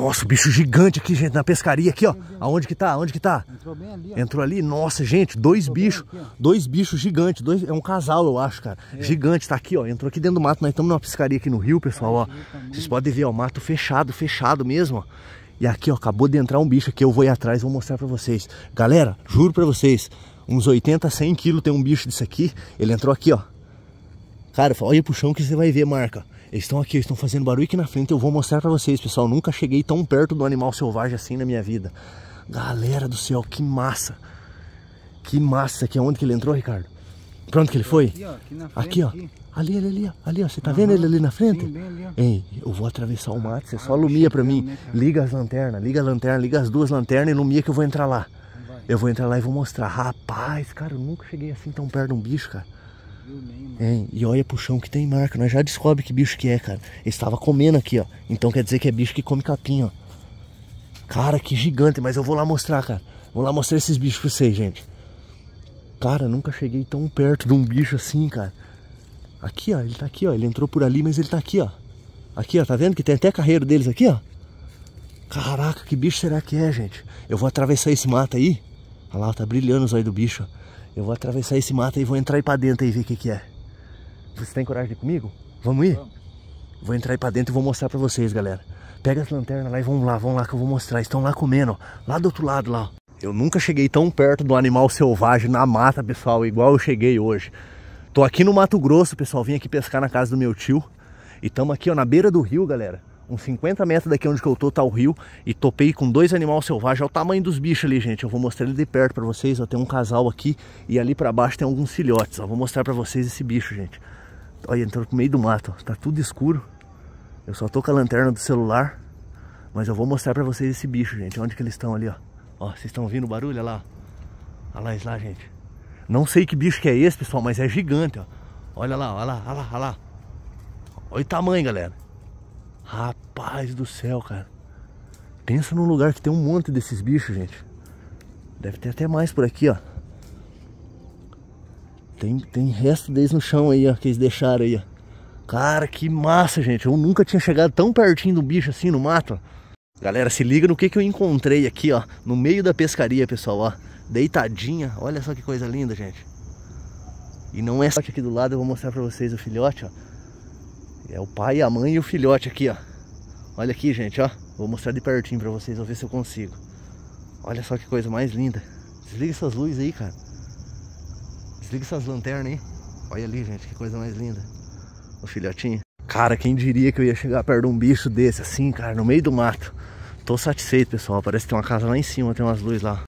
Nossa, bicho gigante aqui, gente, na pescaria aqui, ó. Aonde que tá? Aonde que tá? Entrou bem ali, ó. Entrou ali. Nossa, gente, dois bichos. dois bichos gigantes. Dois... É um casal, eu acho, cara. É. Gigante, tá aqui, ó. Entrou aqui dentro do mato. Nós estamos numa pescaria aqui no rio, pessoal, ó. Vocês podem ver, ó, mato fechado, fechado mesmo, ó. E aqui, ó, acabou de entrar um bicho aqui. Eu vou ir atrás, vou mostrar pra vocês. Galera, juro pra vocês, uns 80, 100 quilos tem um bicho desse aqui. Ele entrou aqui, ó. Cara, olha pro chão que você vai ver, marca. Eles estão aqui, eles estão fazendo barulho aqui na frente. Eu vou mostrar para vocês, pessoal. Eu nunca cheguei tão perto do animal selvagem assim na minha vida. Galera do céu, que massa. Que massa. Aqui é onde que ele entrou, Ricardo? Pra onde que ele foi? Aqui, ó. Aqui, aqui ó. Aqui. Ali, ali, ali, ó. Ali, ó. Você tá uhum. vendo ele ali na frente? Sim, ali, ó. Ei, eu vou atravessar o mato. Você ah, só alumia pra mim. Né, liga as lanternas, liga a lanterna, liga as duas lanternas e ilumia que eu vou entrar lá. Vai. Eu vou entrar lá e vou mostrar. Rapaz, cara, eu nunca cheguei assim tão perto de um bicho, cara. É, e olha pro chão que tem marca. Nós já descobre que bicho que é, cara. Ele estava comendo aqui, ó. Então quer dizer que é bicho que come capim, ó. Cara, que gigante. Mas eu vou lá mostrar, cara. Vou lá mostrar esses bichos pra vocês, gente. Cara, nunca cheguei tão perto de um bicho assim, cara. Aqui, ó. Ele tá aqui, ó. Ele entrou por ali, mas ele tá aqui, ó. Aqui, ó. Tá vendo que tem até carreiro deles aqui, ó. Caraca, que bicho será que é, gente? Eu vou atravessar esse mato aí. Olha lá, tá brilhando os olhos do bicho. Eu vou atravessar esse mato e vou entrar aí pra dentro e ver o que, que é. Você tem coragem de ir comigo? Vamos ir? Vamos. Vou entrar aí pra dentro e vou mostrar pra vocês, galera. Pega as lanternas lá e vamos lá, vamos lá que eu vou mostrar. Estão lá comendo, lá do outro lado lá. Eu nunca cheguei tão perto do animal selvagem na mata, pessoal, igual eu cheguei hoje. Tô aqui no Mato Grosso, pessoal, vim aqui pescar na casa do meu tio. E tamo aqui, ó, na beira do rio, galera uns 50 metros daqui onde que eu tô, tá o rio. E topei com dois animais selvagens. Olha é o tamanho dos bichos ali, gente. Eu vou mostrar ele de perto pra vocês. Ó, tem um casal aqui e ali pra baixo tem alguns filhotes. Ó, vou mostrar pra vocês esse bicho, gente. Olha, entrou pro meio do mato. Ó. Tá tudo escuro. Eu só tô com a lanterna do celular. Mas eu vou mostrar pra vocês esse bicho, gente. Onde que eles estão ali, ó. Ó, vocês estão ouvindo o barulho? Olha lá. Olha lá, lá, gente. Não sei que bicho que é esse, pessoal, mas é gigante, ó. Olha lá, olha lá, olha lá, olha lá. Olha o tamanho, galera. Rapaz do céu, cara. Pensa num lugar que tem um monte desses bichos, gente. Deve ter até mais por aqui, ó. Tem, tem resto deles no chão aí, ó, que eles deixaram aí, ó. Cara, que massa, gente. Eu nunca tinha chegado tão pertinho do bicho assim no mato. Galera, se liga no que, que eu encontrei aqui, ó. No meio da pescaria, pessoal, ó. Deitadinha. Olha só que coisa linda, gente. E não é só que aqui do lado eu vou mostrar pra vocês o filhote, ó. É o pai, a mãe e o filhote aqui, ó. Olha aqui, gente, ó. Vou mostrar de pertinho pra vocês, vou ver se eu consigo. Olha só que coisa mais linda. Desliga essas luzes aí, cara. Desliga essas lanternas aí. Olha ali, gente, que coisa mais linda. O filhotinho. Cara, quem diria que eu ia chegar perto de um bicho desse assim, cara, no meio do mato. Tô satisfeito, pessoal. Parece que tem uma casa lá em cima, tem umas luzes lá.